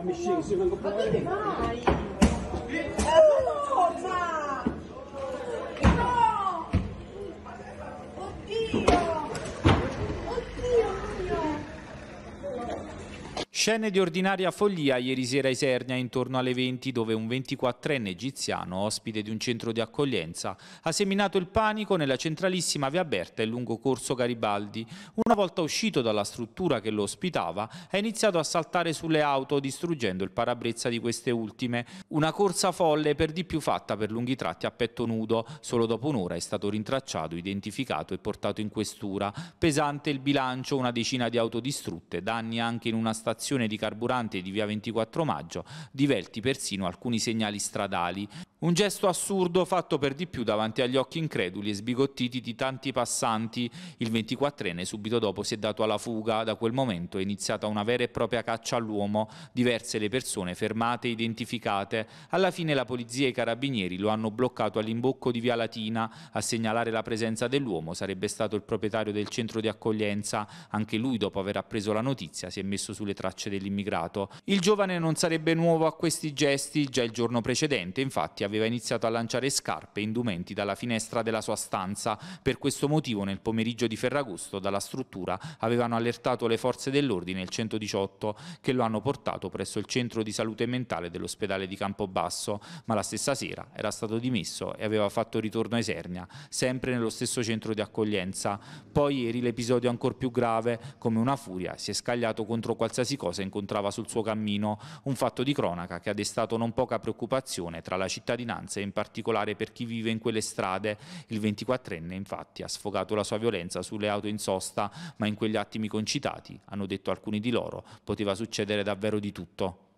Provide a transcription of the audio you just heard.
Ah, mexer, você vai comprar. Scene di ordinaria follia ieri sera a Isernia intorno alle 20 dove un 24enne egiziano, ospite di un centro di accoglienza, ha seminato il panico nella centralissima via Berta e lungo corso Garibaldi. Una volta uscito dalla struttura che lo ospitava ha iniziato a saltare sulle auto distruggendo il parabrezza di queste ultime. Una corsa folle per di più fatta per lunghi tratti a petto nudo. Solo dopo un'ora è stato rintracciato, identificato e portato in questura. Pesante il bilancio, una decina di auto distrutte, danni anche in una stazione stazione di carburante di via 24 maggio, divelti persino alcuni segnali stradali un gesto assurdo fatto per di più davanti agli occhi increduli e sbigottiti di tanti passanti. Il 24enne subito dopo si è dato alla fuga. Da quel momento è iniziata una vera e propria caccia all'uomo. Diverse le persone fermate e identificate. Alla fine la polizia e i carabinieri lo hanno bloccato all'imbocco di Via Latina. A segnalare la presenza dell'uomo sarebbe stato il proprietario del centro di accoglienza. Anche lui, dopo aver appreso la notizia, si è messo sulle tracce dell'immigrato. Il giovane non sarebbe nuovo a questi gesti. Già il giorno precedente, infatti, aveva iniziato a lanciare scarpe e indumenti dalla finestra della sua stanza. Per questo motivo nel pomeriggio di Ferragosto dalla struttura avevano allertato le forze dell'ordine il 118 che lo hanno portato presso il centro di salute mentale dell'ospedale di Campobasso, ma la stessa sera era stato dimesso e aveva fatto ritorno a Esernia, sempre nello stesso centro di accoglienza. Poi ieri l'episodio ancora più grave, come una furia, si è scagliato contro qualsiasi cosa incontrava sul suo cammino, un fatto di cronaca che ha destato non poca preoccupazione tra la città di cittadinanza, in particolare per chi vive in quelle strade. Il 24enne infatti ha sfogato la sua violenza sulle auto in sosta, ma in quegli attimi concitati, hanno detto alcuni di loro, poteva succedere davvero di tutto.